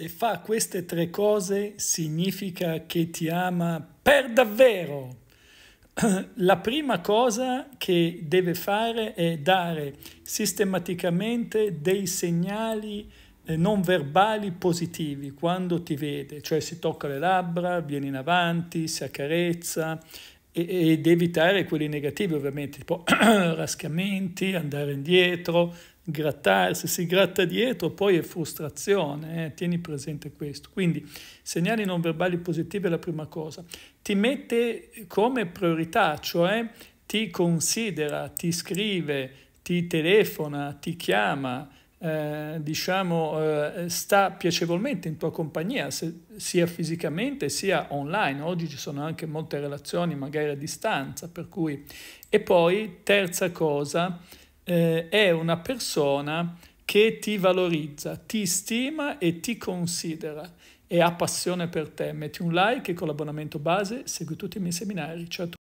Se fa queste tre cose significa che ti ama per davvero. La prima cosa che deve fare è dare sistematicamente dei segnali eh, non verbali positivi quando ti vede, cioè si tocca le labbra, viene in avanti, si accarezza ed evitare quelli negativi ovviamente, tipo raschiamenti, andare indietro, grattarsi, si gratta dietro, poi è frustrazione, eh? tieni presente questo. Quindi segnali non verbali positivi è la prima cosa. Ti mette come priorità, cioè ti considera, ti scrive, ti telefona, ti chiama, eh, diciamo, eh, sta piacevolmente in tua compagnia, se, sia fisicamente sia online. Oggi ci sono anche molte relazioni, magari a distanza, per cui... E poi, terza cosa, eh, è una persona che ti valorizza, ti stima e ti considera e ha passione per te. Metti un like con l'abbonamento base, segui tutti i miei seminari. Ciao a tutti.